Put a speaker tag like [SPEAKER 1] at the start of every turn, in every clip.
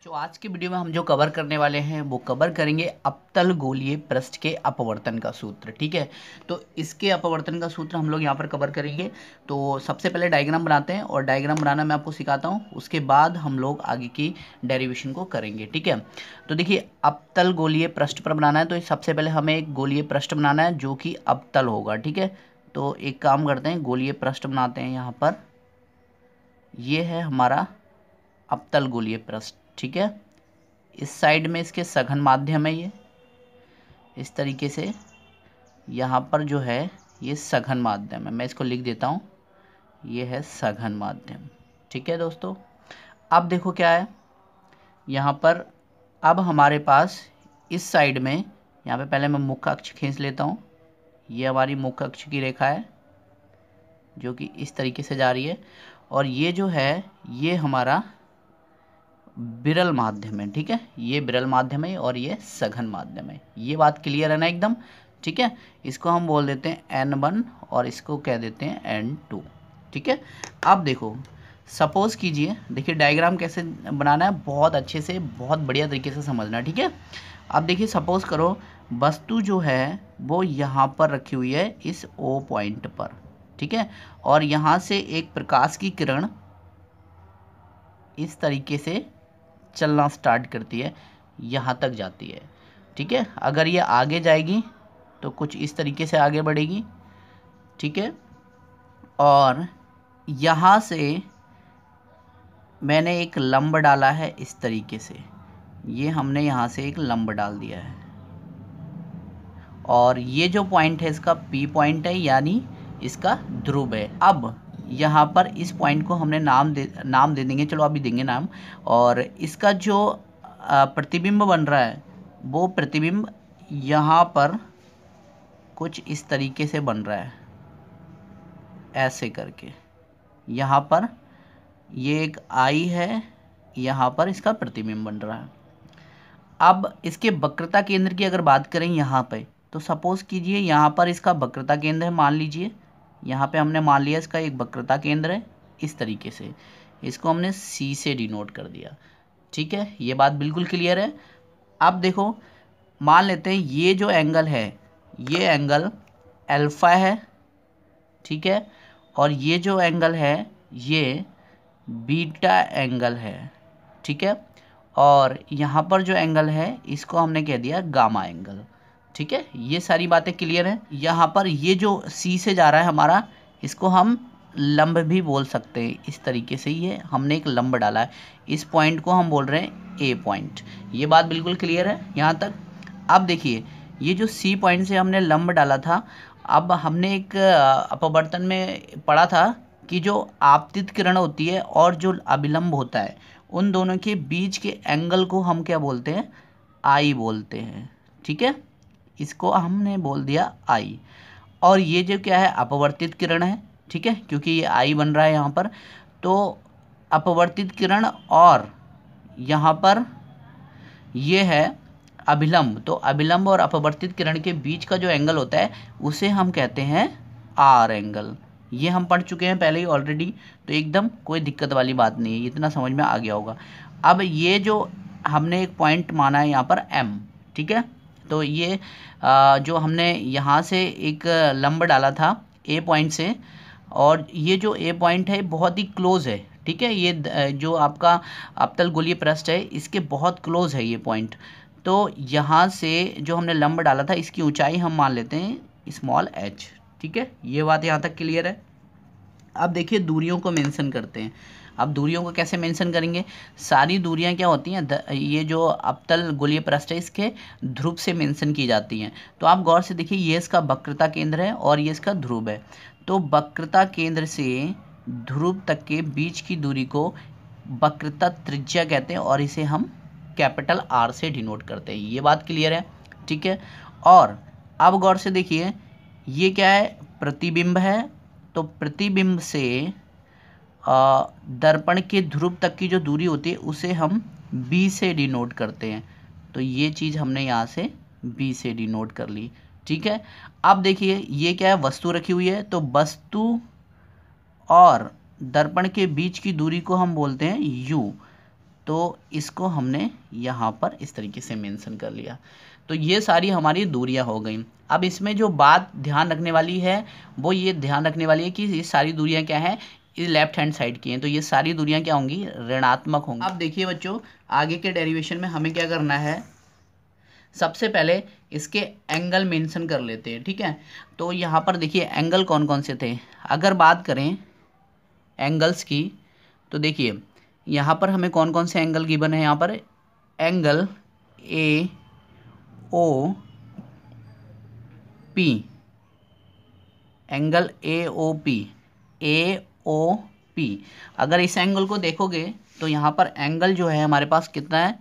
[SPEAKER 1] बच्चों आज के वीडियो में हम जो कवर करने वाले हैं वो कवर करेंगे अपतल गोलीय पृष्ठ के अपवर्तन का सूत्र ठीक है तो इसके अपवर्तन का सूत्र हम लोग यहाँ पर कवर करेंगे तो सबसे पहले डायग्राम बनाते हैं और डायग्राम बनाना मैं आपको सिखाता हूँ उसके बाद हम लोग आगे की डेरिवेशन को करेंगे ठीक है तो देखिए अपतल गोलीय पृष्ठ पर बनाना है तो सबसे पहले हमें एक गोलीय पृष्ठ बनाना है जो कि अपतल होगा ठीक है तो एक काम करते हैं गोलीय पृष्ठ बनाते हैं यहाँ पर ये है हमारा अपतल गोलीय पृष्ठ ठीक है इस साइड में इसके सघन माध्यम है ये इस तरीके से यहाँ पर जो है ये सघन माध्यम है मैं इसको लिख देता हूँ ये है सघन माध्यम ठीक है दोस्तों अब देखो क्या है यहाँ पर अब हमारे पास इस साइड में यहाँ पे पहले मैं मुख्य अक्ष खींच लेता हूँ ये हमारी मुख्य अक्ष की रेखा है जो कि इस तरीके से जा रही है और ये जो है ये हमारा विरल माध्यम है ठीक है ये विरल माध्यम है और ये सघन माध्यम है ये बात क्लियर है ना एकदम ठीक है इसको हम बोल देते हैं एन वन और इसको कह देते हैं एन टू ठीक है अब देखो सपोज कीजिए देखिए डायग्राम कैसे बनाना है बहुत अच्छे से बहुत बढ़िया तरीके से समझना है ठीक है अब देखिए सपोज करो वस्तु जो है वो यहाँ पर रखी हुई है इस ओ पॉइंट पर ठीक है और यहाँ से एक प्रकाश की किरण इस तरीके से चलना स्टार्ट करती है यहाँ तक जाती है ठीक है अगर ये आगे जाएगी तो कुछ इस तरीके से आगे बढ़ेगी ठीक है और यहाँ से मैंने एक लंब डाला है इस तरीके से ये हमने यहाँ से एक लंब डाल दिया है और ये जो पॉइंट है इसका पी पॉइंट है यानी इसका ध्रुव है अब यहाँ पर इस पॉइंट को हमने नाम दे नाम दे देंगे चलो अभी देंगे नाम और इसका जो प्रतिबिंब बन रहा है वो प्रतिबिंब यहाँ पर कुछ इस तरीके से बन रहा है ऐसे करके यहाँ पर ये एक आई है यहाँ पर इसका प्रतिबिंब बन रहा है अब इसके वक्रता केंद्र की अगर बात करें यहाँ पे तो सपोज़ कीजिए यहाँ पर इसका वक्रता केंद्र है मान लीजिए यहाँ पे हमने मान लिया इसका एक वक्रता केंद्र है इस तरीके से इसको हमने सी से डिनोट कर दिया ठीक है ये बात बिल्कुल क्लियर है अब देखो मान लेते हैं ये जो एंगल है ये एंगल अल्फ़ा है ठीक है और ये जो एंगल है ये बीटा एंगल है ठीक है और यहाँ पर जो एंगल है इसको हमने कह दिया गामा एंगल ठीक है ये सारी बातें क्लियर हैं यहाँ पर ये जो सी से जा रहा है हमारा इसको हम लंब भी बोल सकते हैं इस तरीके से ये हमने एक लंब डाला है इस पॉइंट को हम बोल रहे हैं ए पॉइंट ये बात बिल्कुल क्लियर है यहाँ तक अब देखिए ये जो सी पॉइंट से हमने लंब डाला था अब हमने एक अपवर्तन में पढ़ा था कि जो आपतित किरण होती है और जो अभिलंब होता है उन दोनों के बीच के एंगल को हम क्या बोलते हैं आई बोलते हैं ठीक है इसको हमने बोल दिया आई और ये जो क्या है अपवर्तित किरण है ठीक है क्योंकि ये आई बन रहा है यहाँ पर तो अपवर्तित किरण और यहाँ पर ये है अभिलंब तो अभिलंब और अपवर्तित किरण के बीच का जो एंगल होता है उसे हम कहते हैं आर एंगल ये हम पढ़ चुके हैं पहले ही ऑलरेडी तो एकदम कोई दिक्कत वाली बात नहीं है इतना समझ में आ गया होगा अब ये जो हमने एक पॉइंट माना है यहाँ पर एम ठीक है तो ये जो हमने यहाँ से एक लंबा डाला था ए पॉइंट से और ये जो ए पॉइंट है बहुत ही क्लोज़ है ठीक है ये जो आपका अपतल गोली प्रस्ट है इसके बहुत क्लोज़ है ये पॉइंट तो यहाँ से जो हमने लंब डाला था इसकी ऊंचाई हम मान लेते हैं स्मॉल एच ठीक है ये बात यहाँ तक क्लियर है अब देखिए दूरियों को मेंशन करते हैं आप दूरियों को कैसे मेंशन करेंगे सारी दूरियां क्या होती हैं ये जो अपतल गोलीय परस्ट है इसके ध्रुव से मेंशन की जाती हैं तो आप गौर से देखिए ये इसका वक्रता केंद्र है और ये इसका ध्रुव है तो वक्रता केंद्र से ध्रुव तक के बीच की दूरी को वक्रता त्रिज्या कहते हैं और इसे हम कैपिटल आर से डिनोट करते हैं ये बात क्लियर है ठीक है और अब गौर से देखिए ये क्या है प्रतिबिंब है तो प्रतिबिंब से दर्पण के ध्रुव तक की जो दूरी होती है उसे हम बी से डिनोट करते हैं तो ये चीज़ हमने यहाँ से बी से डिनोट कर ली ठीक है अब देखिए ये क्या है वस्तु रखी हुई है तो वस्तु और दर्पण के बीच की दूरी को हम बोलते हैं यू तो इसको हमने यहाँ पर इस तरीके से मेंशन कर लिया तो ये सारी हमारी दूरियाँ हो गई अब इसमें जो बात ध्यान रखने वाली है वो ये ध्यान रखने वाली है कि ये सारी दूरियाँ क्या हैं इस लेफ्ट हैंड साइड की हैं तो ये सारी दूरियां क्या होंगी ऋणात्मक होंगी अब देखिए बच्चों आगे के डेरिवेशन में हमें क्या करना है सबसे पहले इसके एंगल मेंशन कर लेते हैं ठीक है तो यहाँ पर देखिए एंगल कौन कौन से थे अगर बात करें एंगल्स की तो देखिए यहाँ पर हमें कौन कौन से एंगल गिवन है यहाँ पर angle A O P angle A O P A O P अगर इस एंगल को देखोगे तो यहाँ पर एंगल जो है हमारे पास कितना है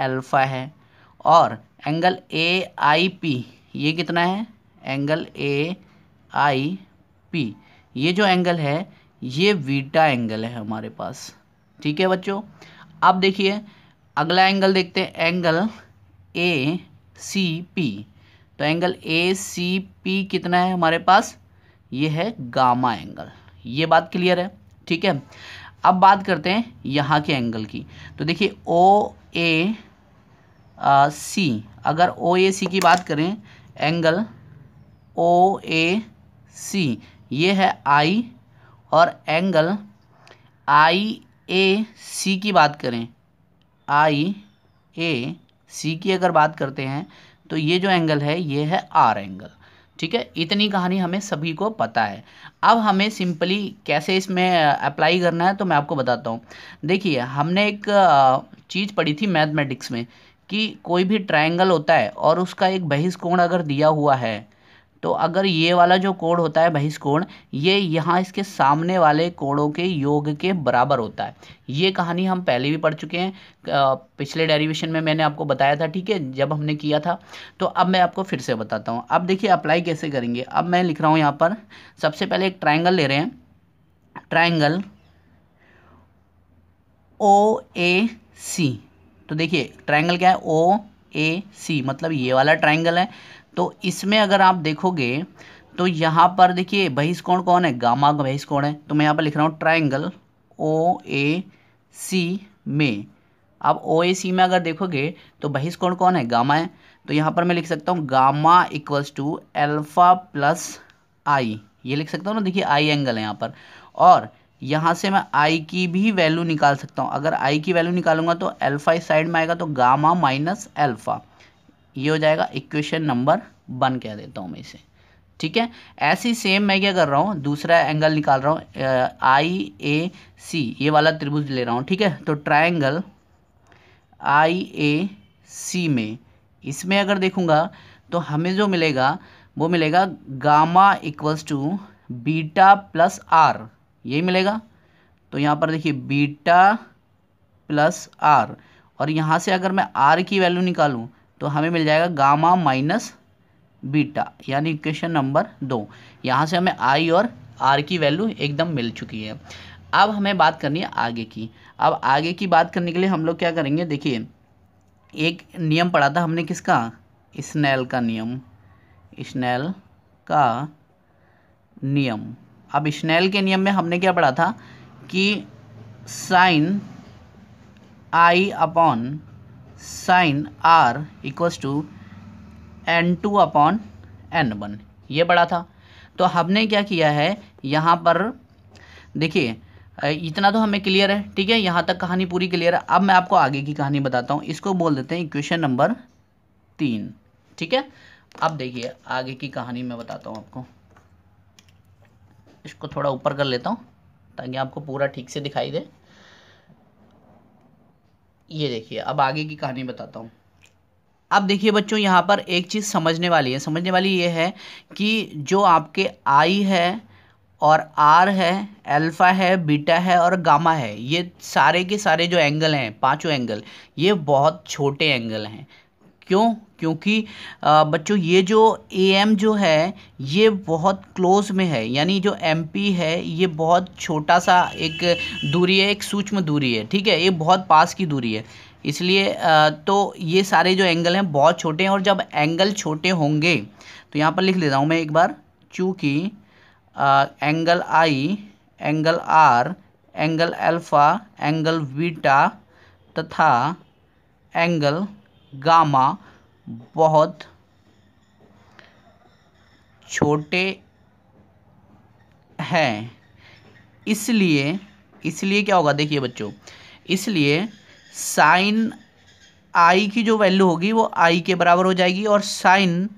[SPEAKER 1] अल्फ़ा है और एंगल ए आई पी ये कितना है एंगल ए आई पी ये जो एंगल है ये वीटा एंगल है हमारे पास ठीक है बच्चों अब देखिए अगला एंगल देखते हैं एंगल ए सी पी तो एंगल ए सी पी कितना है हमारे पास ये है गामा एंगल ये बात क्लियर है ठीक है अब बात करते हैं यहाँ के एंगल की तो देखिए ओ ए सी अगर ओ ए सी की बात करें एंगल ओ ए सी ये है आई और एंगल आई ए सी की बात करें आई ए सी की अगर बात करते हैं तो ये जो एंगल है ये है आर एंगल ठीक है इतनी कहानी हमें सभी को पता है अब हमें सिंपली कैसे इसमें अप्लाई करना है तो मैं आपको बताता हूँ देखिए हमने एक चीज़ पढ़ी थी मैथमेटिक्स में कि कोई भी ट्रायंगल होता है और उसका एक बहिष्कोण अगर दिया हुआ है तो अगर ये वाला जो कोण होता है बहिष्कोण ये यहाँ इसके सामने वाले कोणों के योग के बराबर होता है ये कहानी हम पहले भी पढ़ चुके हैं पिछले डेरिवेशन में मैंने आपको बताया था ठीक है जब हमने किया था तो अब मैं आपको फिर से बताता हूँ अब देखिए अप्लाई कैसे करेंगे अब मैं लिख रहा हूँ यहाँ पर सबसे पहले एक ट्राइंगल ले रहे हैं ट्राइंगल ओ ए सी तो देखिए ट्राइंगल क्या है ओ ए सी मतलब ये वाला ट्राइंगल है तो इसमें अगर आप देखोगे तो यहाँ पर देखिए बहिष्कोण कौन है गामा का बहिष्कोण है तो मैं यहाँ पर लिख रहा हूँ ट्राइंगल ओ ए सी में आप ओ ए सी में अगर देखोगे तो बहिष्कोण कौन है गामा है तो यहाँ पर मैं लिख सकता हूँ gamma equals to alpha plus I ये लिख सकता हूँ ना देखिए आई एंगल है यहाँ पर और यहाँ से मैं आई की भी वैल्यू निकाल सकता हूँ अगर आई की वैल्यू निकालूंगा तो एल्फा इस साइड में आएगा तो गामा माइनस एल्फा ये हो जाएगा इक्वेशन नंबर वन कह देता हूँ मैं इसे ठीक है ऐसी सेम मैं क्या कर रहा हूँ दूसरा एंगल निकाल रहा हूँ आई ए सी ये वाला त्रिभुज ले रहा हूँ ठीक है तो ट्राइंगल आई ए सी में इसमें अगर देखूँगा तो हमें जो मिलेगा वो मिलेगा gamma equals to beta plus R यही मिलेगा तो यहाँ पर देखिए बीटा प्लस आर और यहाँ से अगर मैं आर की वैल्यू निकालूँ तो हमें मिल जाएगा गामा माइनस बीटा यानी इक्वेशन नंबर दो यहाँ से हमें आई और आर की वैल्यू एकदम मिल चुकी है अब हमें बात करनी है आगे की अब आगे की बात करने के लिए हम लोग क्या करेंगे देखिए एक नियम पढ़ा था हमने किसका स्नेल का नियम स्नेल का नियम अब स्नेल के नियम में हमने क्या पढ़ा था कि sine I upon sine R equals to N two upon N one ये बड़ा था तो हमने क्या किया है यहाँ पर देखिए इतना तो हमें क्लियर है ठीक है यहाँ तक कहानी पूरी क्लियर है अब मैं आपको आगे की कहानी बताता हूँ इसको बोल देते हैं इक्वेशन नंबर तीन ठीक है अब देखिए आगे की कहानी मैं बताता हूँ आपको इसको थोड़ा ऊपर कर लेता हूँ ताकि आपको पूरा ठीक से दिखाई दे ये देखिए अब आगे की कहानी बताता हूँ अब देखिए बच्चों यहाँ पर एक चीज़ समझने वाली है समझने वाली ये है कि जो आपके आई है और आर है अल्फ़ा है बीटा है और गामा है ये सारे के सारे जो एंगल हैं पांचों एंगल ये बहुत छोटे एंगल हैं क्यों क्योंकि बच्चों ये जो ए एम जो है ये बहुत क्लोज में है यानी जो एम पी है ये बहुत छोटा सा एक दूरी है एक सूक्ष्म दूरी है ठीक है ये बहुत पास की दूरी है इसलिए तो ये सारे जो एंगल हैं बहुत छोटे हैं और जब एंगल छोटे होंगे तो यहाँ पर लिख लेता हूँ मैं एक बार चूँकि angle I angle R angle alpha angle beta तथा एंगल गामा बहुत छोटे हैं इसलिए इसलिए क्या होगा देखिए बच्चों इसलिए साइन आई की जो वैल्यू होगी वो आई के बराबर हो जाएगी और साइन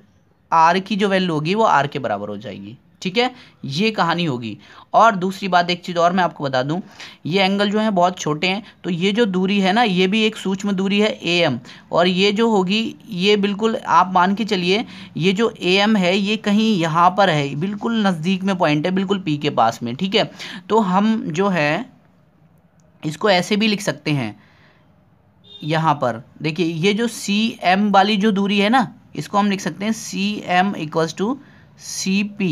[SPEAKER 1] आर की जो वैल्यू होगी वो आर के बराबर हो जाएगी ठीक है ये कहानी होगी और दूसरी बात एक चीज़ और मैं आपको बता दूं ये एंगल जो है बहुत छोटे हैं तो ये जो दूरी है ना ये भी एक सूक्ष्म दूरी है ए एम और ये जो होगी ये बिल्कुल आप मान के चलिए ये जो ए एम है ये कहीं यहाँ पर है बिल्कुल नज़दीक में पॉइंट है बिल्कुल पी के पास में ठीक है तो हम जो है इसको ऐसे भी लिख सकते हैं यहाँ पर देखिए ये जो सी एम वाली जो दूरी है ना इसको हम लिख सकते हैं C M equals to C P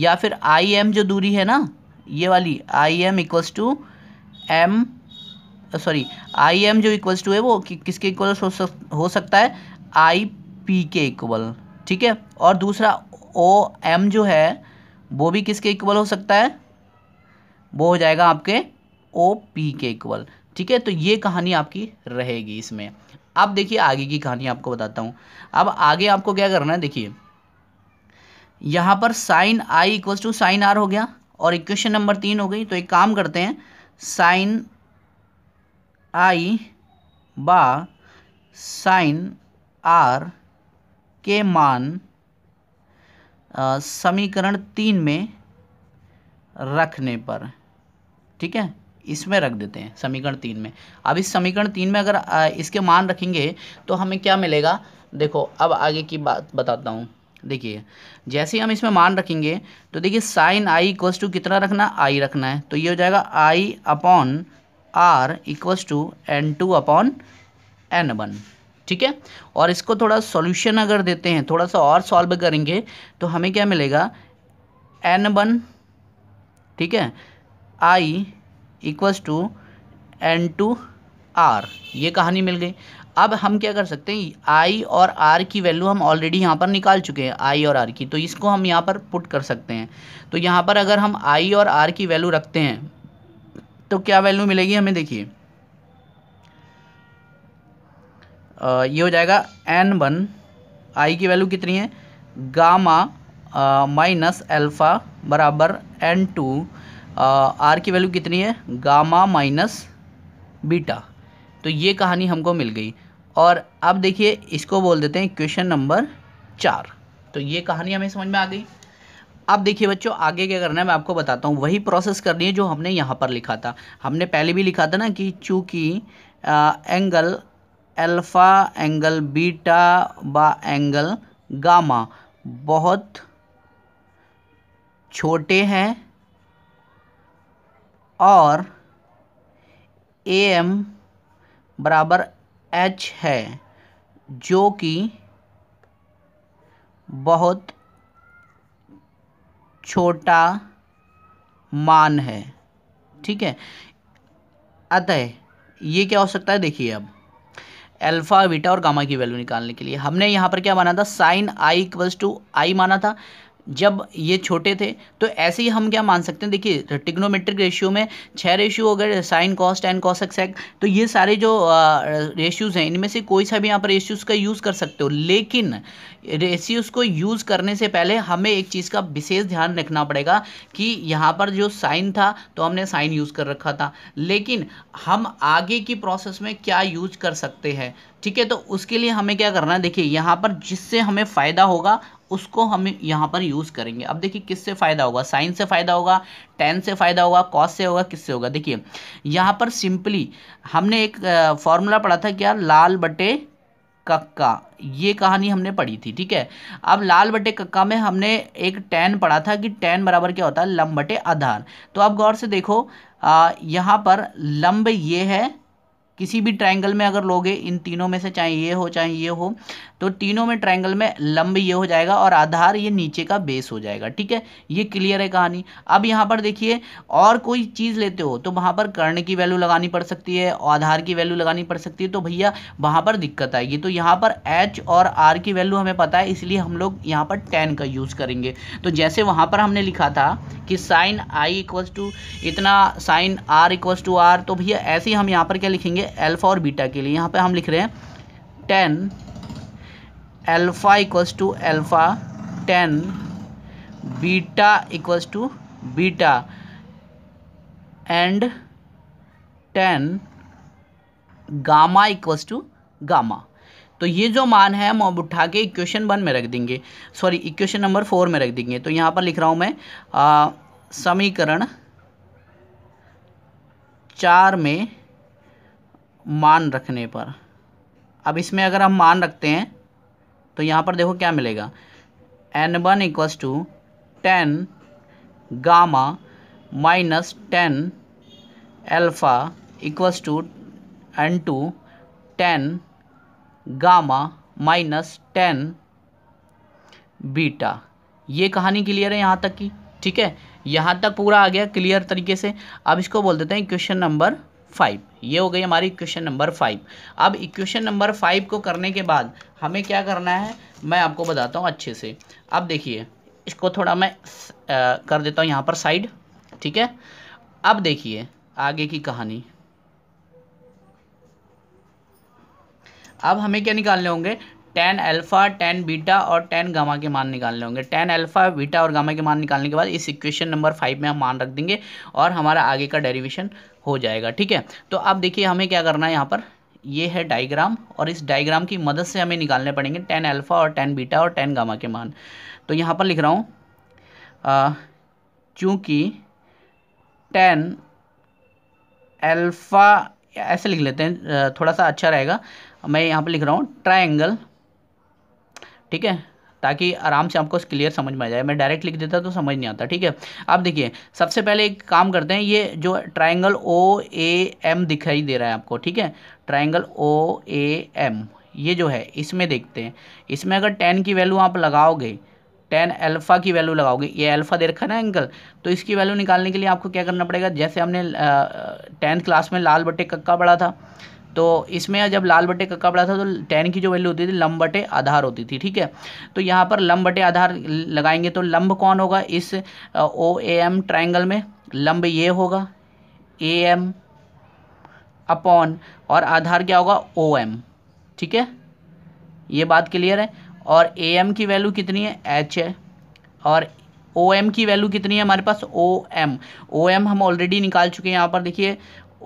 [SPEAKER 1] या फिर आई एम जो दूरी है ना ये वाली I M equals to M sorry I M जो इक्वल्स टू है वो कि, किसके इक्वल हो, सक, हो सकता है आई पी के इक्वल ठीक है और दूसरा ओ एम जो है वो भी किसके इक्वल हो सकता है वो हो जाएगा आपके ओ पी के इक्वल ठीक है तो ये कहानी आपकी रहेगी इसमें अब देखिए आगे की कहानी आपको बताता हूँ अब आगे आपको क्या करना है देखिए यहाँ पर sine I equals to sine R हो गया और इक्वेशन नंबर तीन हो गई तो एक काम करते हैं साइन आई बा साइन आर के मान समीकरण तीन में रखने पर ठीक है इसमें रख देते हैं समीकरण तीन में अब इस समीकरण तीन में अगर इसके मान रखेंगे तो हमें क्या मिलेगा देखो अब आगे की बात बताता हूँ देखिए जैसे हम इसमें मान रखेंगे तो देखिए साइन आई इक्वस टू कितना रखना आई रखना है तो ये हो जाएगा I upon R equals to N two upon N one ठीक है और इसको थोड़ा सॉल्यूशन अगर देते हैं थोड़ा सा और सॉल्व करेंगे तो हमें क्या मिलेगा एन वन ठीक है I equals to N two R ये कहानी मिल गई अब हम क्या कर सकते हैं आई और आर की वैल्यू हम ऑलरेडी यहाँ पर निकाल चुके हैं आई और आर की तो इसको हम यहाँ पर पुट कर सकते हैं तो यहाँ पर अगर हम आई और आर की वैल्यू रखते हैं तो क्या वैल्यू मिलेगी हमें देखिए ये हो जाएगा एन वन आई की वैल्यू कितनी है गामा माइनस एल्फ़ा बराबर एन टू आर की वैल्यू कितनी है गामा माइनस बीटा तो ये कहानी हमको मिल गई और अब देखिए इसको बोल देते हैं क्वेश्चन नंबर चार तो ये कहानी हमें समझ में आ गई अब देखिए बच्चों आगे क्या करना है मैं आपको बताता हूँ वही प्रोसेस करनी है जो हमने यहाँ पर लिखा था हमने पहले भी लिखा था ना कि चूँकि एंगल अल्फ़ा एंगल बीटा बा एंगल गामा बहुत छोटे हैं और ए एम बराबर एच है जो कि बहुत छोटा मान है ठीक है अतः ये क्या हो सकता है देखिए अब अल्फ़ा बीटा और गामा की वैल्यू निकालने के लिए हमने यहाँ पर क्या माना था sine I equals to I माना था जब ये छोटे थे तो ऐसे ही हम क्या मान सकते हैं देखिए टिग्नोमेट्रिक रेशियो में छः रेशियो अगर साइन कॉस टेन कॉस एक्सैक तो ये सारे जो रेशियोज़ हैं इनमें से कोई सा भी यहाँ पर रेशियोज़ का यूज़ कर सकते हो लेकिन रेशियोज़ को यूज़ करने से पहले हमें एक चीज़ का विशेष ध्यान रखना पड़ेगा कि यहाँ पर जो साइन था तो हमने साइन यूज़ कर रखा था लेकिन हम आगे की प्रोसेस में क्या यूज कर सकते हैं ठीक है तो उसके लिए हमें क्या करना है देखिए यहाँ पर जिससे हमें फ़ायदा होगा उसको हम यहाँ पर यूज़ करेंगे अब देखिए किससे फ़ायदा होगा साइन से फ़ायदा होगा टेन से फ़ायदा होगा कॉस से होगा किससे होगा देखिए यहाँ पर सिंपली हमने एक फॉर्मूला पढ़ा था क्या लाल बटे कक्का ये कहानी हमने पढ़ी थी ठीक है अब लाल बटे कक्का में हमने एक टेन पढ़ा था कि टेन बराबर क्या होता है लम्ब बटे आधार तो अब गौर से देखो आ, यहाँ पर लंब ये है किसी भी ट्रायंगल में अगर लोगे इन तीनों में से चाहे ये हो चाहे ये हो तो तीनों में ट्राइंगल में लंब ये हो जाएगा और आधार ये नीचे का बेस हो जाएगा ठीक है ये क्लियर है कहानी अब यहाँ पर देखिए और कोई चीज़ लेते हो तो वहाँ पर कर्ण की वैल्यू लगानी पड़ सकती है आधार की वैल्यू लगानी पड़ सकती है तो भैया वहाँ पर दिक्कत आएगी तो यहाँ पर एच और आर की वैल्यू हमें पता है इसलिए हम लोग यहाँ पर टेन का यूज़ करेंगे तो जैसे वहाँ पर हमने लिखा था कि साइन आई इक्वल्स टू इतना sine R equals to R तो भैया ऐसे ही हम यहाँ पर क्या लिखेंगे एल्फा और बीटा के लिए यहाँ पर हम लिख रहे हैं tan alpha equals to alpha tan beta equals to beta and tan gamma equals to gamma तो ये जो मान है हम अब उठा के इक्वेशन वन में रख देंगे सॉरी इक्वेशन नंबर फोर में रख देंगे तो यहाँ पर लिख रहा हूँ मैं समीकरण चार में मान रखने पर अब इसमें अगर हम मान रखते हैं तो यहाँ पर देखो क्या मिलेगा N one equals to tan gamma minus tan alpha equals to N two tan gamma minus tan beta ये कहानी क्लियर है यहाँ तक की ठीक है यहाँ तक पूरा आ गया क्लियर तरीके से अब इसको बोल देते हैं क्वेश्चन नंबर फाइव ये हो गई हमारी इक्वेशन नंबर फाइव अब इक्वेशन नंबर फाइव को करने के बाद हमें क्या करना है मैं आपको बताता हूँ अच्छे से अब देखिए इसको थोड़ा मैं आ, कर देता हूँ यहाँ पर साइड ठीक है अब देखिए आगे की कहानी अब हमें क्या निकालने होंगे टेन अल्फ़ा टेन बीटा और टेन गामा के मान निकालने होंगे टेन अल्फ़ा बीटा और गामा के मान निकालने के बाद इस इक्वेशन नंबर फाइव में हम मान रख देंगे और हमारा आगे का डेरिवेशन हो जाएगा ठीक है तो अब देखिए हमें क्या करना है यहाँ पर ये है डायग्राम और इस डायग्राम की मदद से हमें निकालने पड़ेंगे टेन अल्फ़ा और टेन बीटा और टेन गामा के मान तो यहाँ पर लिख रहा हूँ चूँकि टेन अल्फ़ा ऐसे लिख लेते हैं थोड़ा सा अच्छा रहेगा मैं यहाँ पर लिख रहा हूँ ट्राइंगल ठीक है ताकि आराम से आपको क्लियर समझ में आ जाए मैं डायरेक्ट लिख देता तो समझ नहीं आता ठीक है अब देखिए सबसे पहले एक काम करते हैं ये जो ट्राइंगल ओ ए एम दिखाई दे रहा है आपको ठीक है ट्राइंगल ओ ए एम ये जो है इसमें देखते हैं इसमें अगर टेन की वैल्यू आप लगाओगे टेन अल्फ़ा की वैल्यू लगाओगे ये अल्फ़ा दे रखा ना एंगल तो इसकी वैल्यू निकालने के लिए आपको क्या करना पड़ेगा जैसे हमने टेंथ क्लास में लाल बट्टे कक्का पढ़ा था तो इसमें जब लाल बटे का कपड़ा था तो टेन की जो वैल्यू होती थी लंब बटे आधार होती थी ठीक है तो यहाँ पर लंब बटे आधार लगाएंगे तो लंब कौन होगा इस ओ ए एम ट्राइंगल में लंब ये होगा ए एम अपॉन और आधार क्या होगा ओ एम ठीक है ये बात क्लियर है और ए एम की वैल्यू कितनी है एच है और ओ एम की वैल्यू कितनी है हमारे पास ओ एम ओ एम हम ऑलरेडी निकाल चुके हैं यहाँ पर देखिए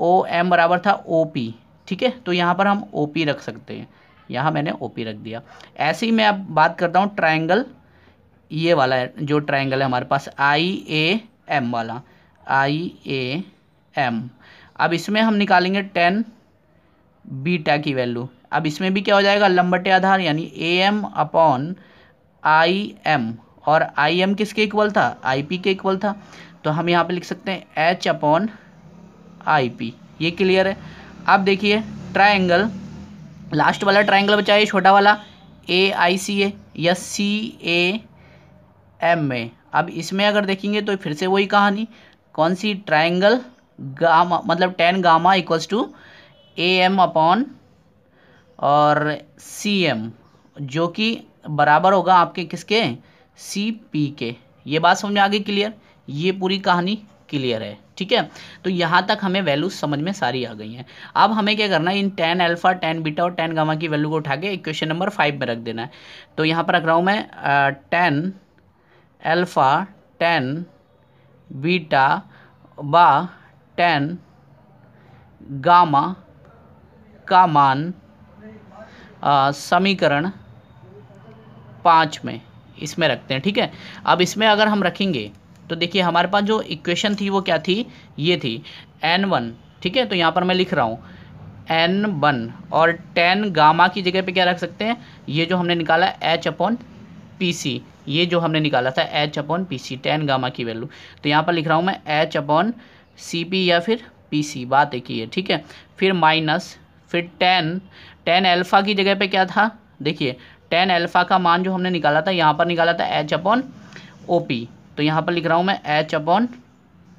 [SPEAKER 1] ओ एम बराबर था ओ पी ठीक है तो यहाँ पर हम ओ पी रख सकते हैं यहाँ मैंने ओ पी रख दिया ऐसे ही मैं अब बात करता हूँ ट्राइंगल ये वाला है जो ट्राइंगल है हमारे पास आई ए एम वाला आई ए एम अब इसमें हम निकालेंगे टेन बीटा की वैल्यू अब इसमें भी क्या हो जाएगा लंबटे आधार यानी A M upon I M और आई एम किसके इक्वल था आई पी के इक्वल था तो हम यहाँ पे लिख सकते हैं एच अपॉन आई पी ये क्लियर है आप देखिए ट्राइंगल लास्ट वाला ट्राइंगल बचा है छोटा वाला ए आई सी ए या सी ए एम ए अब इसमें अगर देखेंगे तो फिर से वही कहानी कौन सी ट्राइंगल गामा मतलब tan gamma equals to A M upon और सी एम जो कि बराबर होगा आपके किसके सी पी के ये बात समझ में आ गई क्लियर ये पूरी कहानी क्लियर है ठीक है तो यहाँ तक हमें वैल्यूज समझ में सारी आ गई हैं अब हमें क्या करना है इन टेन अल्फा टेन बीटा और टेन गामा की वैल्यू को उठा के इक्वेशन नंबर फाइव में रख देना है तो यहाँ पर रख रहा हूँ मैं टेन अल्फा टेन बीटा बा टेन गामा का मान समीकरण पाँच में इसमें रखते हैं ठीक है अब इसमें अगर हम रखेंगे तो देखिए हमारे पास जो इक्वेशन थी वो क्या थी ये थी एन वन ठीक है तो यहाँ पर मैं लिख रहा हूँ एन वन और टेन गामा की जगह पे क्या रख सकते हैं ये जो हमने निकाला एच अपॉन पी सी ये जो हमने निकाला था H upon P C tan gamma की वैल्यू तो यहाँ पर लिख रहा हूँ मैं एच अपॉन सी पी या फिर पी सी बात एक ही है ठीक है फिर माइनस फिर टेन टेन एल्फ़ा की जगह पे क्या था देखिए टेन एल्फ़ा का मान जो हमने निकाला था यहाँ पर निकाला था एच अपॉन ओ पी तो यहाँ पर लिख रहा हूँ मैं एच अपॉन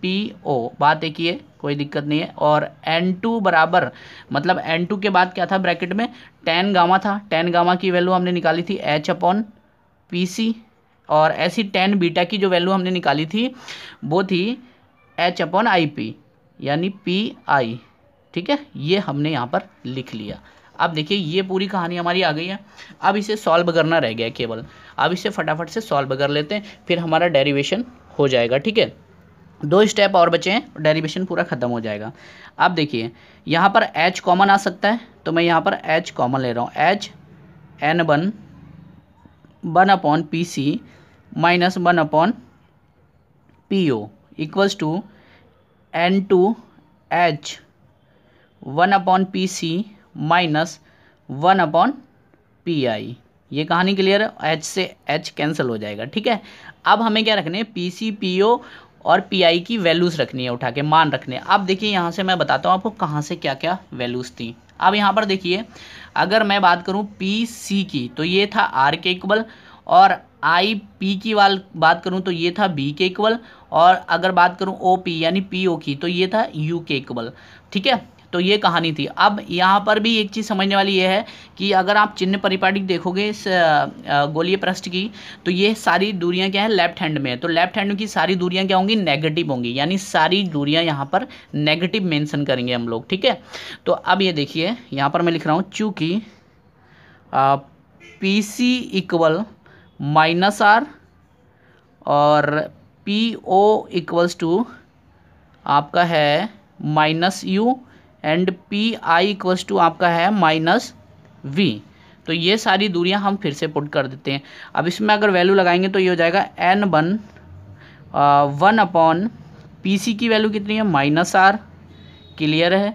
[SPEAKER 1] पी ओ बात एक ही है कोई दिक्कत नहीं है और एन टू बराबर मतलब एन टू के बाद क्या था ब्रैकेट में टेन गामा था टेन गामा की वैल्यू हमने निकाली थी एच अपॉन पी सी और ऐसी टेन बीटा की जो वैल्यू हमने निकाली थी वो थी एच अपॉन आई पी यानी पी आई ठीक है ये हमने यहाँ पर लिख लिया अब देखिए ये पूरी कहानी हमारी आ गई है अब इसे सॉल्व करना रह गया केवल अब इसे फटाफट से सॉल्व कर लेते हैं फिर हमारा डेरिवेशन हो जाएगा ठीक है दो स्टेप और बचे हैं डेरिवेशन पूरा ख़त्म हो जाएगा अब देखिए यहाँ पर एच कॉमन आ सकता है तो मैं यहाँ पर एच कॉमन ले रहा हूँ H N one one upon P C minus one upon P O equals to N two H one upon P C minus one upon P I ये कहानी क्लियर है एच से एच कैंसिल हो जाएगा ठीक है अब हमें क्या रखने पी सी पी ओ और पी आई की वैल्यूज़ रखनी है उठा के मान रखने अब देखिए यहाँ से मैं बताता हूँ आपको कहाँ से क्या क्या वैल्यूज़ थी अब यहाँ पर देखिए अगर मैं बात करूँ पी सी की तो ये था आर के इक्वल और आई पी की वाल बात करूँ तो ये था बी के इक्वल और अगर बात करूँ ओ पी यानी पी ओ की तो ये था यू के इक्वल ठीक है तो ये कहानी थी अब यहाँ पर भी एक चीज़ समझने वाली ये है कि अगर आप चिन्ह परिपाटी देखोगे इस गोलीय पृष्ठ की तो ये सारी दूरियाँ क्या है लेफ्ट हैंड में है तो लेफ्ट हैंड की सारी दूरियाँ क्या होंगी नेगेटिव होंगी यानी सारी दूरियाँ यहाँ पर नेगेटिव मैंसन करेंगे हम लोग ठीक है तो अब ये देखिए यहाँ पर मैं लिख रहा हूँ चूँकि P C equal minus R और पी ओ इक्वल्स टू आपका है minus U and P I equals to आपका है माइनस वी तो ये सारी दूरियां हम फिर से पुट कर देते हैं अब इसमें अगर वैल्यू लगाएंगे तो ये हो जाएगा N one one upon P C की वैल्यू कितनी है माइनस आर क्लियर है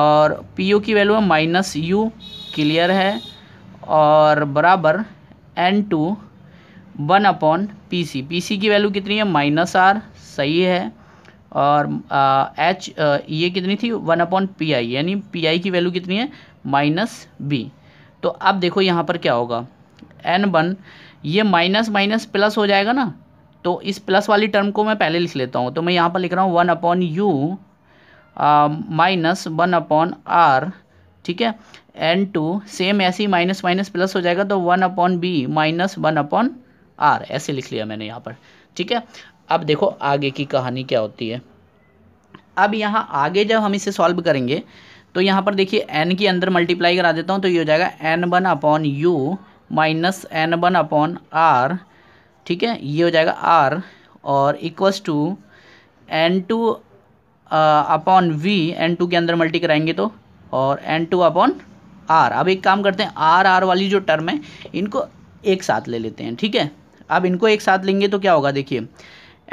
[SPEAKER 1] और पी यू की वैल्यू है माइनस यू क्लियर है और बराबर N two one upon P C P C की वैल्यू कितनी है माइनस आर सही है और एच ये कितनी थी वन अपॉन पी आई यानी पी आई की वैल्यू कितनी है माइनस बी तो अब देखो यहाँ पर क्या होगा एन वन ये माइनस माइनस प्लस हो जाएगा ना तो इस प्लस वाली टर्म को मैं पहले लिख लेता हूँ तो मैं यहाँ पर लिख रहा हूँ one upon U minus one upon R ठीक है एन टू सेम ऐसे ही माइनस माइनस प्लस हो जाएगा तो one upon B minus one upon R ऐसे लिख लिया मैंने यहाँ पर ठीक है अब देखो आगे की कहानी क्या होती है अब यहाँ आगे जब हम इसे सॉल्व करेंगे तो यहाँ पर देखिए एन के अंदर मल्टीप्लाई करा देता हूँ तो ये हो जाएगा N one upon U minus N one upon R ठीक है ये हो जाएगा आर और equals to N two upon V N two के अंदर मल्टी कराएंगे तो और एन टू अपॉन आर अब एक काम करते हैं आर आर वाली जो टर्म है इनको एक साथ ले लेते हैं ठीक है अब इनको एक साथ लेंगे तो क्या होगा देखिए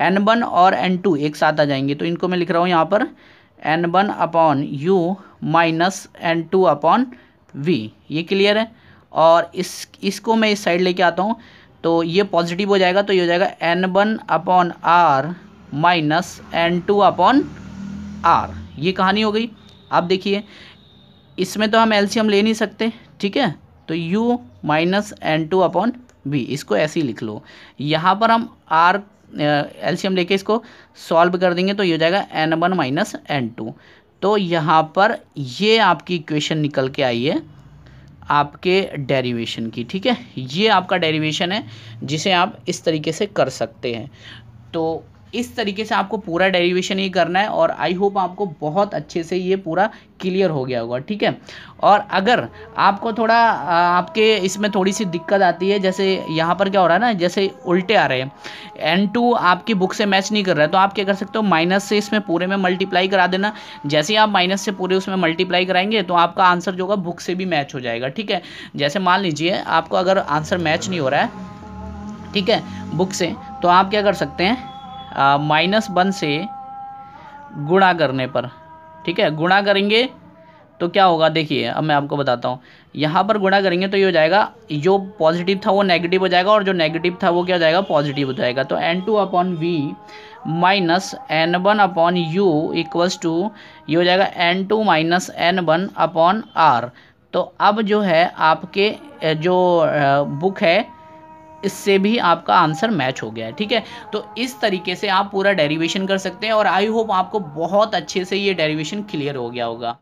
[SPEAKER 1] एन वन और एन टू एक साथ आ जाएंगे तो इनको मैं लिख रहा हूँ यहाँ पर N one upon U minus N two upon V ये क्लियर है और इस इसको मैं इस साइड लेके आता हूँ तो ये पॉजिटिव हो जाएगा तो ये हो जाएगा N one upon R minus N two upon R ये कहानी हो गई आप देखिए इसमें तो हम एलसीएम ले नहीं सकते ठीक है तो u minus N two upon B इसको ऐसे ही लिख लो यहाँ पर हम r एलसीएम लेके इसको सॉल्व कर देंगे तो ये हो जाएगा N one minus N two तो यहाँ पर ये आपकी इक्वेशन निकल के आई है आपके डेरिवेशन की ठीक है ये आपका डेरिवेशन है जिसे आप इस तरीके से कर सकते हैं तो इस तरीके से आपको पूरा डेरिवेशन ये करना है और आई होप आपको बहुत अच्छे से ये पूरा क्लियर हो गया होगा ठीक है और अगर आपको थोड़ा आपके इसमें थोड़ी सी दिक्कत आती है जैसे यहाँ पर क्या हो रहा है ना जैसे उल्टे आ रहे हैं एन टू आपकी बुक से मैच नहीं कर रहा है तो आप क्या कर सकते हो माइनस से इसमें पूरे में मल्टीप्लाई करा देना जैसे ही आप माइनस से पूरे उसमें मल्टीप्लाई कराएंगे तो आपका आंसर जो होगा बुक से भी मैच हो जाएगा ठीक है जैसे मान लीजिए आपको अगर आंसर मैच नहीं हो रहा है ठीक है बुक से तो आप क्या कर सकते हैं माइनस वन से गुणा करने पर ठीक है गुणा करेंगे तो क्या होगा देखिए अब मैं आपको बताता हूँ यहाँ पर गुणा करेंगे तो ये हो जाएगा जो पॉजिटिव था वो नेगेटिव हो जाएगा और जो नेगेटिव था वो क्या हो जाएगा पॉजिटिव हो जाएगा तो N two upon V minus N one upon U equals to ये हो जाएगा N two minus N one upon R तो अब जो है आपके जो बुक है इससे भी आपका आंसर मैच हो गया है ठीक है तो इस तरीके से आप पूरा डेरिवेशन कर सकते हैं और आई होप आपको बहुत अच्छे से ये डेरिवेशन क्लियर हो गया होगा